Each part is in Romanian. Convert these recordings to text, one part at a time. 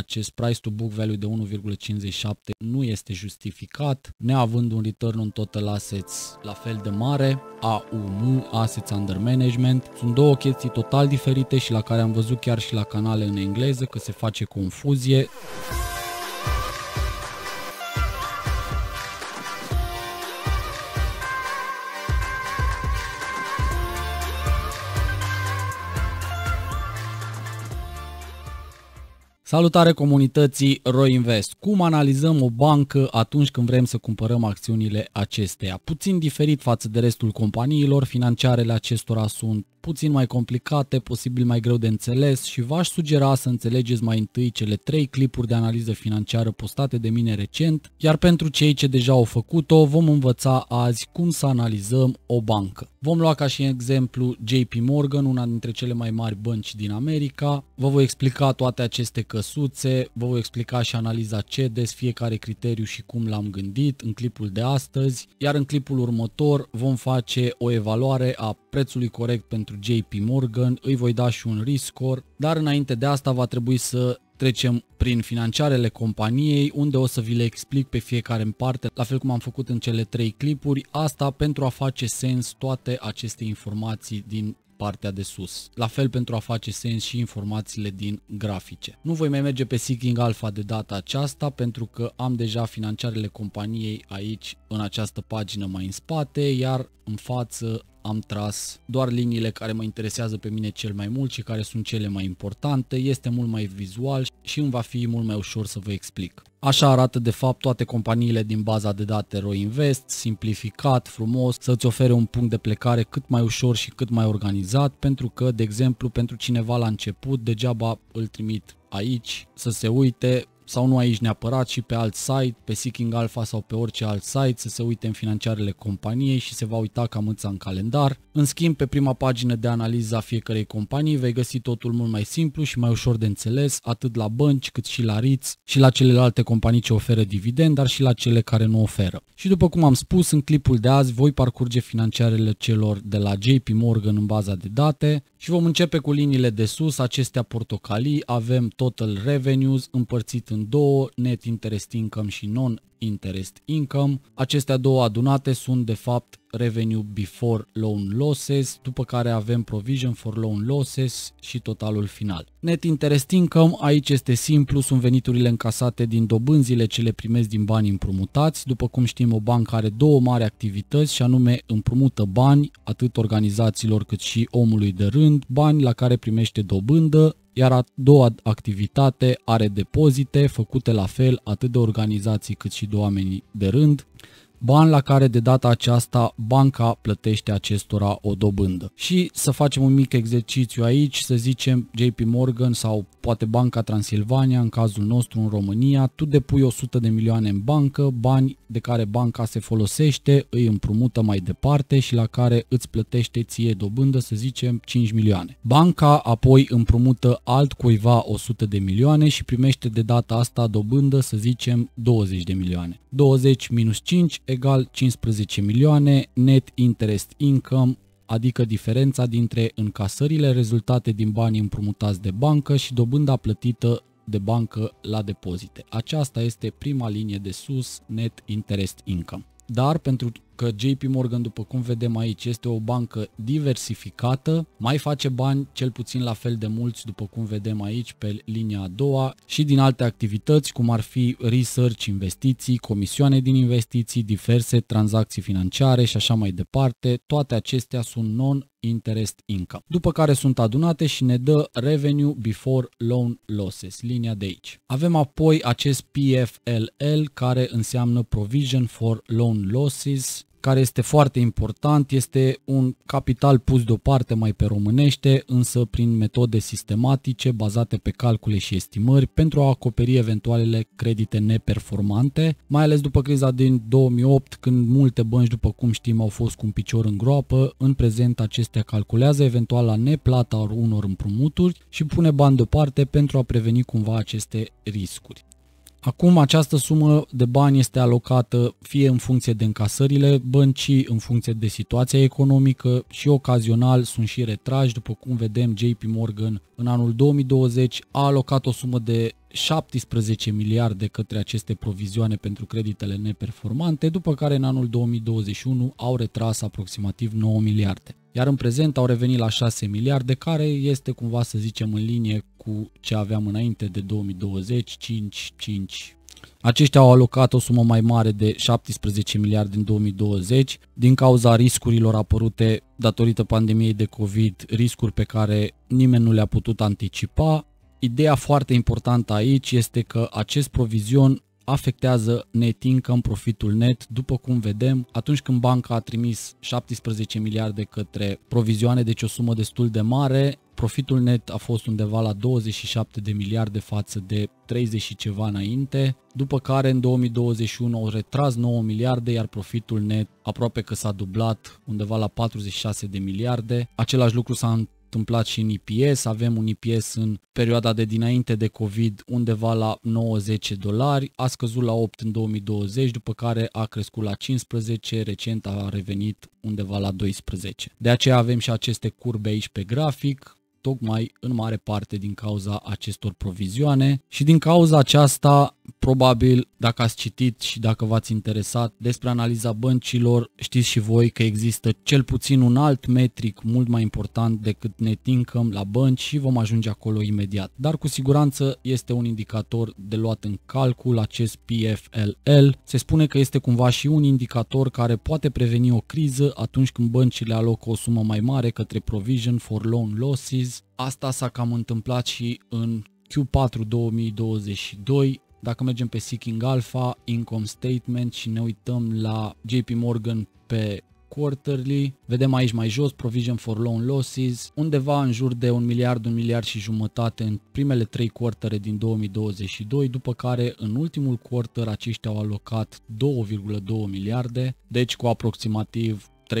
acest price to book value de 1,57 nu este justificat, neavând un return on total assets la fel de mare, AUM, Assets Under Management. Sunt două chestii total diferite și la care am văzut chiar și la canale în engleză că se face confuzie. Salutare comunității Roinvest! Cum analizăm o bancă atunci când vrem să cumpărăm acțiunile acesteia? Puțin diferit față de restul companiilor, financiarele acestora sunt puțin mai complicate, posibil mai greu de înțeles și v-aș sugera să înțelegeți mai întâi cele trei clipuri de analiză financiară postate de mine recent, iar pentru cei ce deja au făcut-o, vom învăța azi cum să analizăm o bancă. Vom lua ca și exemplu JP Morgan, una dintre cele mai mari bănci din America. Vă voi explica toate aceste căsuțe, vă voi explica și analiza ce des fiecare criteriu și cum l-am gândit în clipul de astăzi, iar în clipul următor vom face o evaluare a prețului corect pentru pentru JP Morgan, îi voi da și un riscor, dar înainte de asta va trebui să trecem prin financiarele companiei, unde o să vi le explic pe fiecare în parte, la fel cum am făcut în cele trei clipuri, asta pentru a face sens toate aceste informații din partea de sus. La fel pentru a face sens și informațiile din grafice. Nu voi mai merge pe Seeking Alpha de data aceasta pentru că am deja financiarele companiei aici în această pagină mai în spate, iar în față am tras doar liniile care mă interesează pe mine cel mai mult și care sunt cele mai importante, este mult mai vizual și îmi va fi mult mai ușor să vă explic. Așa arată de fapt toate companiile din baza de date RoInvest, simplificat, frumos, să-ți ofere un punct de plecare cât mai ușor și cât mai organizat, pentru că, de exemplu, pentru cineva la început, degeaba îl trimit aici să se uite sau nu aici neapărat, și pe alt site, pe Seeking Alpha sau pe orice alt site, să se uite în financiarele companiei și se va uita cam îța în calendar. În schimb, pe prima pagină de analiză a fiecărei companii vei găsi totul mult mai simplu și mai ușor de înțeles, atât la bănci cât și la RITS și la celelalte companii ce oferă dividend, dar și la cele care nu oferă. Și după cum am spus, în clipul de azi voi parcurge financiarele celor de la JP Morgan în baza de date și vom începe cu liniile de sus, acestea portocalii, avem total revenues împărțit în două, net interest income și non-interest income. Acestea două adunate sunt de fapt revenue before loan losses, după care avem provision for loan losses și totalul final. Net interest income, aici este simplu, sunt veniturile încasate din dobânzile ce le primesc din bani împrumutați. După cum știm, o bancă are două mari activități și anume împrumută bani, atât organizațiilor cât și omului de rând, bani la care primește dobândă, iar a doua activitate are depozite făcute la fel atât de organizații cât și de oamenii de rând bani la care de data aceasta banca plătește acestora o dobândă. Și să facem un mic exercițiu aici, să zicem JP Morgan sau poate Banca Transilvania, în cazul nostru în România, tu depui 100 de milioane în bancă, bani de care banca se folosește, îi împrumută mai departe și la care îți plătește ție dobândă, să zicem 5 milioane. Banca apoi împrumută altcuiva 100 de milioane și primește de data asta dobândă, să zicem 20 de milioane. 20 minus 5 egal 15 milioane, net interest income, adică diferența dintre încasările rezultate din banii împrumutați de bancă și dobânda plătită de bancă la depozite. Aceasta este prima linie de sus, net interest income dar pentru că JP Morgan, după cum vedem aici, este o bancă diversificată, mai face bani cel puțin la fel de mulți, după cum vedem aici pe linia a doua, și din alte activități, cum ar fi research, investiții, comisioane din investiții, diverse tranzacții financiare și așa mai departe. Toate acestea sunt non interest income, după care sunt adunate și ne dă revenue before loan losses, linia de aici. Avem apoi acest PFLL care înseamnă provision for loan losses, care este foarte important, este un capital pus deoparte mai pe românește, însă prin metode sistematice bazate pe calcule și estimări pentru a acoperi eventualele credite neperformante, mai ales după criza din 2008 când multe bănci, după cum știm, au fost cu un picior în groapă, în prezent acestea calculează eventuala neplata unor împrumuturi și pune bani deoparte pentru a preveni cumva aceste riscuri. Acum această sumă de bani este alocată fie în funcție de încasările băncii, în funcție de situația economică și ocazional sunt și retrași, după cum vedem JP Morgan în anul 2020 a alocat o sumă de 17 miliarde către aceste provizioane pentru creditele neperformante, după care în anul 2021 au retras aproximativ 9 miliarde. Iar în prezent au revenit la 6 miliarde, care este cumva să zicem în linie cu ce aveam înainte de 2020, 5, 5. Aceștia au alocat o sumă mai mare de 17 miliarde în 2020 din cauza riscurilor apărute datorită pandemiei de COVID, riscuri pe care nimeni nu le-a putut anticipa. Ideea foarte importantă aici este că acest provizion afectează net în profitul net, după cum vedem, atunci când banca a trimis 17 miliarde către provizioane, deci o sumă destul de mare, Profitul net a fost undeva la 27 de miliarde față de 30 și ceva înainte, după care în 2021 au retras 9 miliarde, iar profitul net aproape că s-a dublat undeva la 46 de miliarde. Același lucru s-a întâmplat și în IPS, avem un IPS în perioada de dinainte de COVID undeva la 90 dolari, a scăzut la 8 în 2020, după care a crescut la 15, recent a revenit undeva la 12. De aceea avem și aceste curbe aici pe grafic, tocmai în mare parte din cauza acestor provizioane și din cauza aceasta, probabil, dacă ați citit și dacă v-ați interesat despre analiza băncilor, știți și voi că există cel puțin un alt metric mult mai important decât ne tincăm la bănci și vom ajunge acolo imediat. Dar cu siguranță este un indicator de luat în calcul acest PFLL. Se spune că este cumva și un indicator care poate preveni o criză atunci când băncile alocă o sumă mai mare către provision for loan losses vezi, asta s-a cam întâmplat și în Q4 2022, dacă mergem pe Seeking Alpha, Income Statement și ne uităm la JP Morgan pe quarterly, vedem aici mai jos provision for loan losses, undeva în jur de un miliard, un miliard și jumătate în primele trei quartere din 2022, după care în ultimul quarter aceștia au alocat 2,2 miliarde, deci cu aproximativ 30%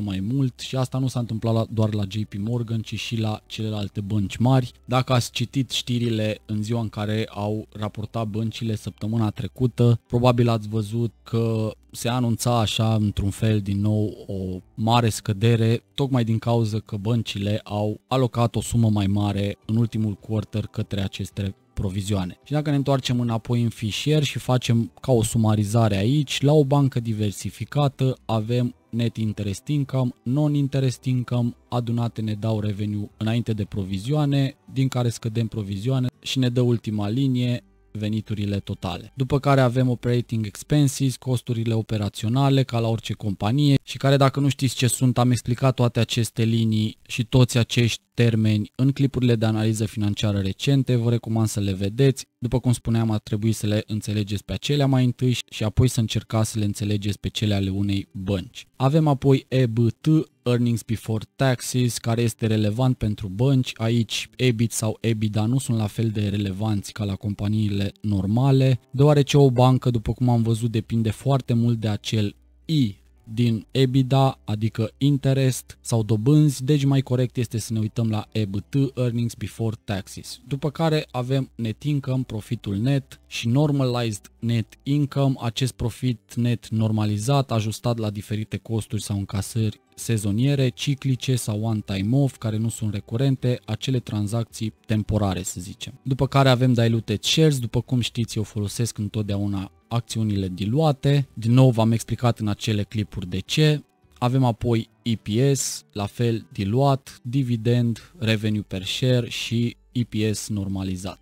mai mult și asta nu s-a întâmplat doar la JP Morgan, ci și la celelalte bănci mari. Dacă ați citit știrile în ziua în care au raportat băncile săptămâna trecută, probabil ați văzut că se anunța așa într-un fel din nou o mare scădere, tocmai din cauza că băncile au alocat o sumă mai mare în ultimul quarter către aceste provizioane. Și dacă ne întoarcem înapoi în fișier și facem ca o sumarizare aici, la o bancă diversificată avem net interest income, non-interest income, adunate ne dau revenue înainte de provizioane, din care scădem provizioane și ne dă ultima linie, veniturile totale. După care avem operating expenses, costurile operaționale ca la orice companie și care dacă nu știți ce sunt, am explicat toate aceste linii și toți acești termeni în clipurile de analiză financiară recente, vă recomand să le vedeți, după cum spuneam, ar trebui să le înțelegeți pe acelea mai întâi și apoi să încercați să le înțelegeți pe cele ale unei bănci. Avem apoi EBT, Earnings Before Taxes, care este relevant pentru bănci. Aici EBIT sau EBITDA nu sunt la fel de relevanți ca la companiile normale, deoarece o bancă, după cum am văzut, depinde foarte mult de acel I din EBITDA, adică interest sau dobânzi, deci mai corect este să ne uităm la EBT, Earnings Before Taxes. După care avem net income, profitul net și normalized net income, acest profit net normalizat, ajustat la diferite costuri sau încasări sezoniere, ciclice sau one-time off care nu sunt recurente, acele tranzacții temporare să zicem. După care avem diluted shares, după cum știți eu folosesc întotdeauna acțiunile diluate, din nou v-am explicat în acele clipuri de ce, avem apoi EPS, la fel diluat, dividend, revenue per share și EPS normalizat.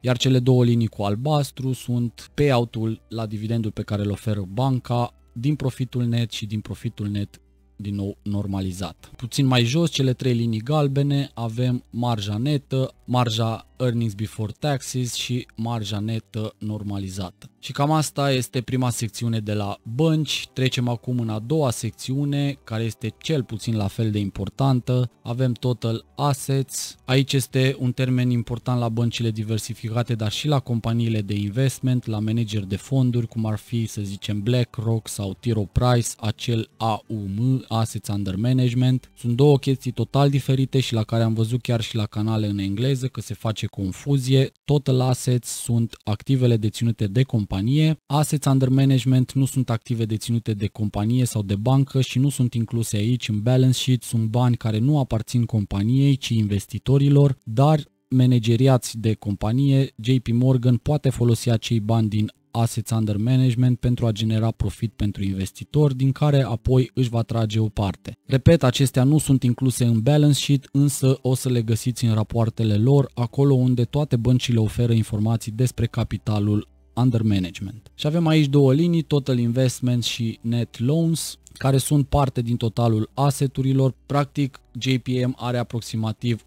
Iar cele două linii cu albastru sunt payout-ul la dividendul pe care îl oferă banca din profitul net și din profitul net din nou normalizat. Puțin mai jos, cele trei linii galbene, avem marja netă, marja earnings before taxes și marja netă normalizată. Și cam asta este prima secțiune de la bănci. Trecem acum în a doua secțiune, care este cel puțin la fel de importantă. Avem total assets. Aici este un termen important la băncile diversificate, dar și la companiile de investment, la manageri de fonduri, cum ar fi, să zicem, BlackRock sau T. Price, acel AUM, Assets Under Management. Sunt două chestii total diferite și la care am văzut chiar și la canale în engleză că se face confuzie. Total Assets sunt activele deținute de companie. Assets Under Management nu sunt active deținute de companie sau de bancă și nu sunt incluse aici în balance sheet. Sunt bani care nu aparțin companiei, ci investitorilor, dar manageriați de companie, JP Morgan poate folosi acei bani din assets under management pentru a genera profit pentru investitori, din care apoi își va trage o parte. Repet, acestea nu sunt incluse în balance sheet, însă o să le găsiți în rapoartele lor, acolo unde toate băncile oferă informații despre capitalul under management. Și avem aici două linii, total investment și net loans care sunt parte din totalul aseturilor. Practic, JPM are aproximativ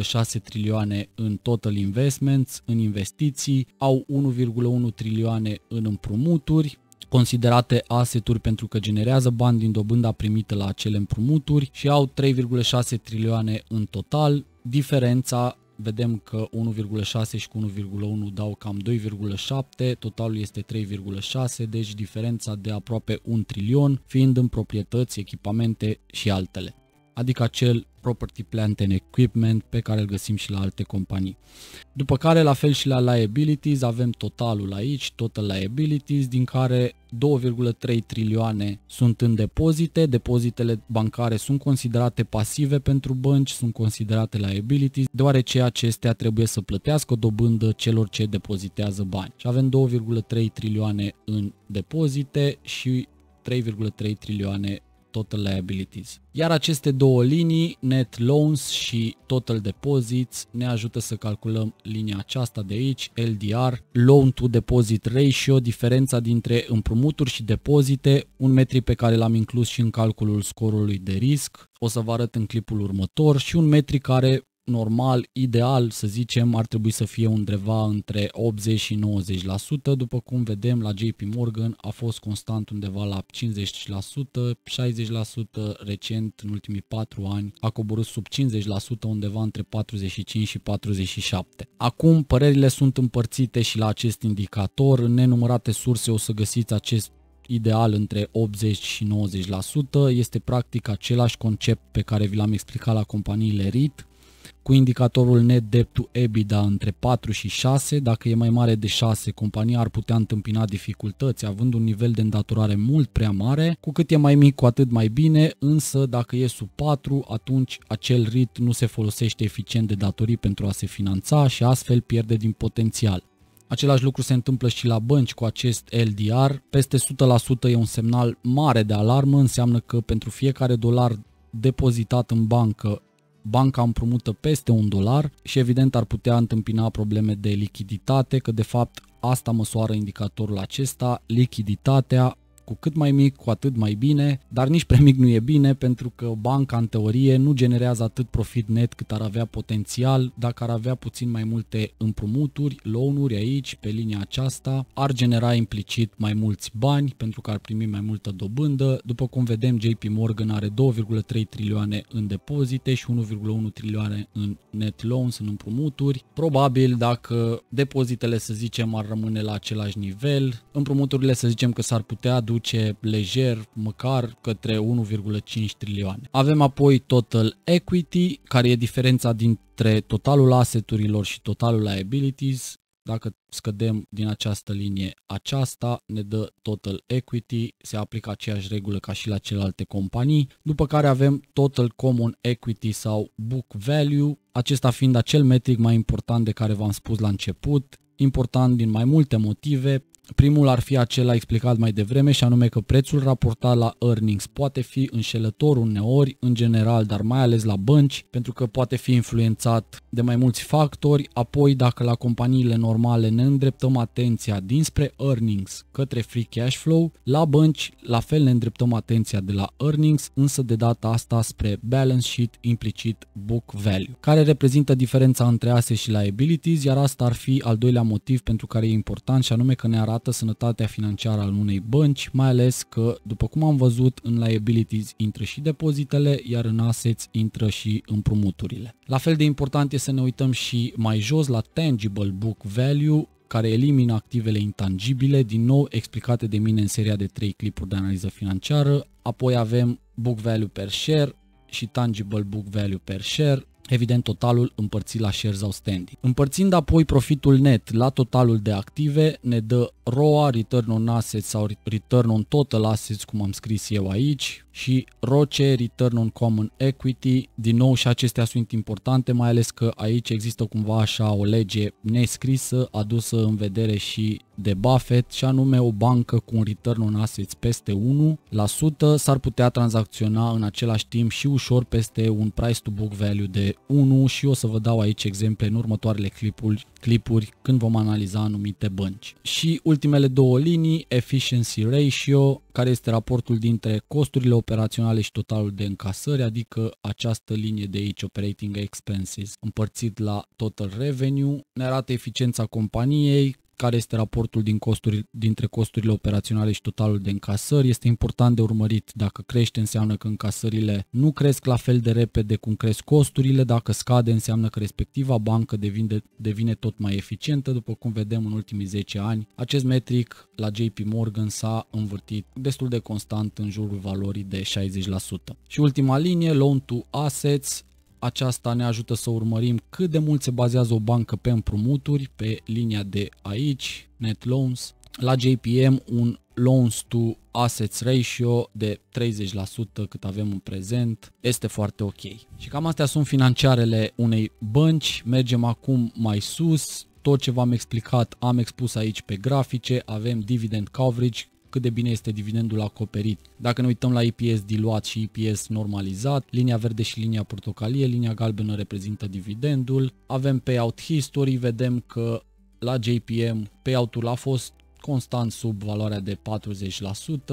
1,6 trilioane în total investments, în investiții, au 1,1 trilioane în împrumuturi, considerate aseturi pentru că generează bani din dobânda primită la acele împrumuturi și au 3,6 trilioane în total. Diferența vedem că 1,6 și cu 1,1 dau cam 2,7, totalul este 3,6, deci diferența de aproape 1 trilion, fiind în proprietăți, echipamente și altele adică acel property plant and equipment pe care îl găsim și la alte companii. După care la fel și la liabilities avem totalul aici, total liabilities, din care 2,3 trilioane sunt în depozite, depozitele bancare sunt considerate pasive pentru bănci, sunt considerate liabilities, deoarece acestea trebuie să plătească dobândă celor ce depozitează bani. Și avem 2,3 trilioane în depozite și 3,3 trilioane Total Liabilities. Iar aceste două linii, Net Loans și Total Deposits, ne ajută să calculăm linia aceasta de aici, LDR, Loan to Deposit Ratio, diferența dintre împrumuturi și depozite, un metri pe care l-am inclus și în calculul scorului de risc, o să vă arăt în clipul următor și un metri care normal, ideal, să zicem, ar trebui să fie undeva între 80 și 90%, după cum vedem la JP Morgan a fost constant undeva la 50%, 60%, recent în ultimii 4 ani a coborât sub 50% undeva între 45 și 47. Acum părerile sunt împărțite și la acest indicator, în nenumărate surse o să găsiți acest ideal între 80 și 90% este practic același concept pe care vi l-am explicat la companiile RIT, cu indicatorul net debt to EBITDA între 4 și 6. Dacă e mai mare de 6, compania ar putea întâmpina dificultăți, având un nivel de îndatorare mult prea mare. Cu cât e mai mic, cu atât mai bine, însă dacă e sub 4, atunci acel RIT nu se folosește eficient de datorii pentru a se finanța și astfel pierde din potențial. Același lucru se întâmplă și la bănci cu acest LDR. Peste 100% e un semnal mare de alarmă, înseamnă că pentru fiecare dolar depozitat în bancă banca împrumută peste un dolar și evident ar putea întâmpina probleme de lichiditate, că de fapt asta măsoară indicatorul acesta, lichiditatea cu cât mai mic, cu atât mai bine, dar nici prea mic nu e bine pentru că banca în teorie nu generează atât profit net cât ar avea potențial dacă ar avea puțin mai multe împrumuturi, loanuri aici, pe linia aceasta, ar genera implicit mai mulți bani pentru că ar primi mai multă dobândă. După cum vedem, JP Morgan are 2,3 trilioane în depozite și 1,1 trilioane în net loans, în împrumuturi. Probabil dacă depozitele, să zicem, ar rămâne la același nivel, împrumuturile, să zicem că s-ar putea duce duce lejer măcar către 1,5 trilioane. Avem apoi total equity, care e diferența dintre totalul asseturilor și totalul liabilities. Dacă scădem din această linie aceasta, ne dă total equity, se aplică aceeași regulă ca și la celelalte companii, după care avem total common equity sau book value, acesta fiind acel metric mai important de care v-am spus la început, important din mai multe motive, Primul ar fi acela explicat mai devreme și anume că prețul raportat la earnings poate fi înșelător uneori, în general, dar mai ales la bănci, pentru că poate fi influențat de mai mulți factori, apoi dacă la companiile normale ne îndreptăm atenția dinspre earnings către free cash flow, la bănci la fel ne îndreptăm atenția de la earnings, însă de data asta spre balance sheet implicit book value, care reprezintă diferența între asset și liabilities, iar asta ar fi al doilea motiv pentru care e important și anume că ne arată arată sănătatea financiară al unei bănci, mai ales că, după cum am văzut, în liabilities intră și depozitele, iar în assets intră și împrumuturile. La fel de important este să ne uităm și mai jos la tangible book value, care elimină activele intangibile, din nou explicate de mine în seria de 3 clipuri de analiză financiară. Apoi avem book value per share și tangible book value per share, evident totalul împărțit la shares outstanding. Împărțind apoi profitul net la totalul de active, ne dă ROA, Return on Assets sau Return on Total Assets, cum am scris eu aici, și ROCE, Return on Common Equity. Din nou și acestea sunt importante, mai ales că aici există cumva așa o lege nescrisă, adusă în vedere și de Buffett și anume o bancă cu un return on assets peste 1% s-ar putea tranzacționa în același timp și ușor peste un price to book value de 1 și o să vă dau aici exemple în următoarele clipuri, clipuri când vom analiza anumite bănci. Și ultimele două linii, efficiency ratio, care este raportul dintre costurile operaționale și totalul de încasări, adică această linie de aici, operating expenses, împărțit la total revenue, ne arată eficiența companiei, care este raportul din costuri, dintre costurile operaționale și totalul de încasări. Este important de urmărit dacă crește înseamnă că încasările nu cresc la fel de repede cum cresc costurile, dacă scade înseamnă că respectiva bancă devine, devine tot mai eficientă, după cum vedem în ultimii 10 ani. Acest metric la JP Morgan s-a învârtit destul de constant în jurul valorii de 60%. Și ultima linie, loan to assets, aceasta ne ajută să urmărim cât de mult se bazează o bancă pe împrumuturi, pe linia de aici, net loans. La JPM un loans to assets ratio de 30% cât avem în prezent este foarte ok. Și cam astea sunt financiarele unei bănci. Mergem acum mai sus, tot ce v-am explicat am expus aici pe grafice, avem dividend coverage cât de bine este dividendul acoperit. Dacă ne uităm la EPS diluat și EPS normalizat, linia verde și linia portocalie, linia galbenă reprezintă dividendul. Avem payout history, vedem că la JPM payout-ul a fost constant sub valoarea de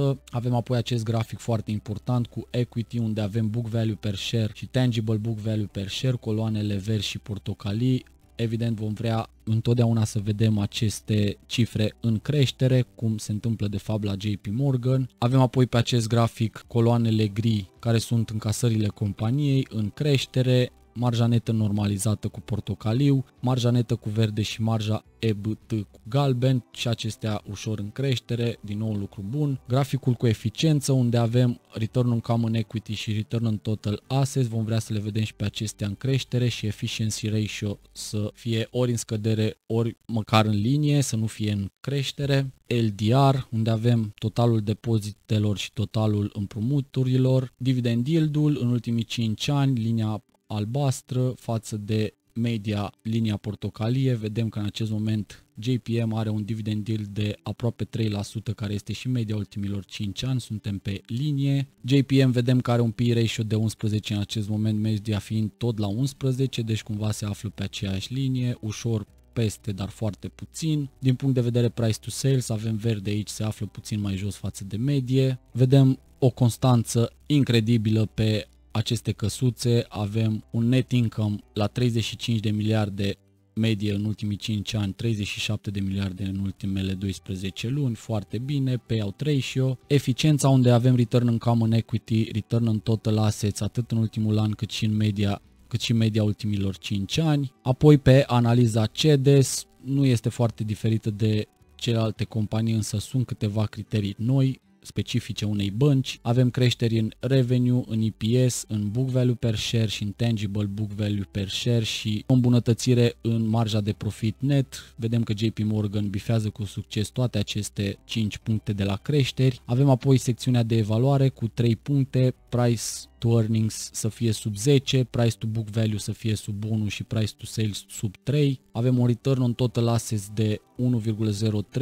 40%. Avem apoi acest grafic foarte important cu equity unde avem book value per share și tangible book value per share, coloanele verzi și portocalii, Evident vom vrea întotdeauna să vedem aceste cifre în creștere, cum se întâmplă de fapt la JP Morgan. Avem apoi pe acest grafic coloanele gri care sunt încasările companiei în creștere, marja netă normalizată cu portocaliu, marja netă cu verde și marja EBT cu galben și acestea ușor în creștere, din nou lucru bun. Graficul cu eficiență unde avem Return on Common Equity și Return on Total Assets, vom vrea să le vedem și pe acestea în creștere și Efficiency Ratio să fie ori în scădere, ori măcar în linie, să nu fie în creștere. LDR, unde avem totalul depozitelor și totalul împrumuturilor, dividend yield-ul în ultimii 5 ani, linia albastră față de media linia portocalie. Vedem că în acest moment JPM are un dividend yield de aproape 3% care este și media ultimilor 5 ani, suntem pe linie. JPM vedem că are un PE ratio de 11 în acest moment, media fiind tot la 11, deci cumva se află pe aceeași linie, ușor peste, dar foarte puțin. Din punct de vedere price to sales, avem verde aici, se află puțin mai jos față de medie. Vedem o constanță incredibilă pe aceste căsuțe, avem un net income la 35 de miliarde medie în ultimii 5 ani, 37 de miliarde în ultimele 12 luni, foarte bine, payout ratio, eficiența unde avem return în common equity, return în total assets, atât în ultimul an cât și în media cât și media ultimilor 5 ani. Apoi pe analiza CEDES, nu este foarte diferită de celelalte companii, însă sunt câteva criterii noi specifice unei bănci, avem creșteri în revenue, în EPS, în book value per share și în tangible book value per share și o îmbunătățire în marja de profit net. Vedem că JP Morgan bifează cu succes toate aceste 5 puncte de la creșteri. Avem apoi secțiunea de evaluare cu 3 puncte, price to earnings să fie sub 10, price to book value să fie sub 1 și price to sales sub 3. Avem un return on total assets de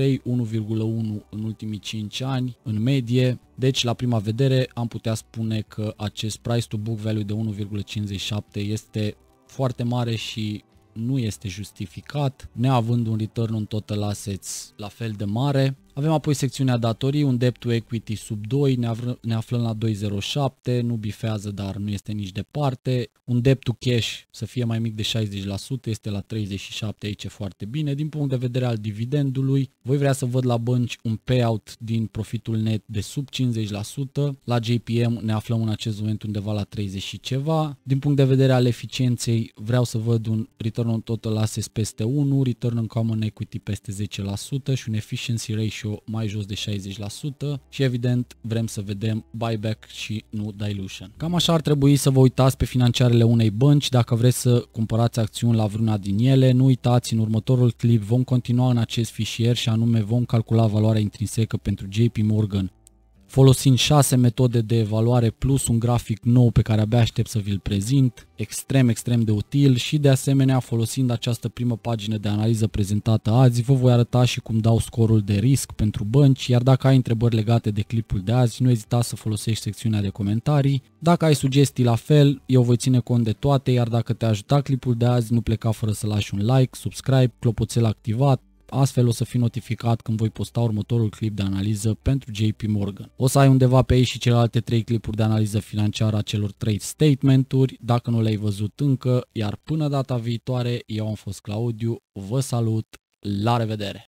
1,03, 1,1 în ultimii 5 ani în medie. Deci la prima vedere am putea spune că acest price to book value de 1,57 este foarte mare și nu este justificat, neavând un return on total assets la fel de mare. Avem apoi secțiunea datorii, un debt to equity sub 2, ne, ne aflăm la 2,07, nu bifează, dar nu este nici departe. Un debt to cash să fie mai mic de 60%, este la 37, aici e foarte bine. Din punct de vedere al dividendului, voi vrea să văd la bănci un payout din profitul net de sub 50%. La JPM ne aflăm în acest moment undeva la 30 și ceva. Din punct de vedere al eficienței, vreau să văd un return on total assets peste 1, return on common equity peste 10% și un efficiency ratio ratio mai jos de 60% și evident vrem să vedem buyback și nu dilution. Cam așa ar trebui să vă uitați pe financiarele unei bănci dacă vreți să cumpărați acțiuni la vreuna din ele. Nu uitați, în următorul clip vom continua în acest fișier și anume vom calcula valoarea intrinsecă pentru JP Morgan folosind șase metode de evaluare plus un grafic nou pe care abia aștept să vi-l prezint, extrem, extrem de util și de asemenea folosind această primă pagină de analiză prezentată azi, vă voi arăta și cum dau scorul de risc pentru bănci, iar dacă ai întrebări legate de clipul de azi, nu ezita să folosești secțiunea de comentarii. Dacă ai sugestii la fel, eu voi ține cont de toate, iar dacă te-a ajutat clipul de azi, nu pleca fără să lași un like, subscribe, clopoțel activat, astfel o să fii notificat când voi posta următorul clip de analiză pentru JP Morgan. O să ai undeva pe ei și celelalte 3 clipuri de analiză financiară a celor 3 statementuri, dacă nu le-ai văzut încă, iar până data viitoare, eu am fost Claudiu, vă salut, la revedere!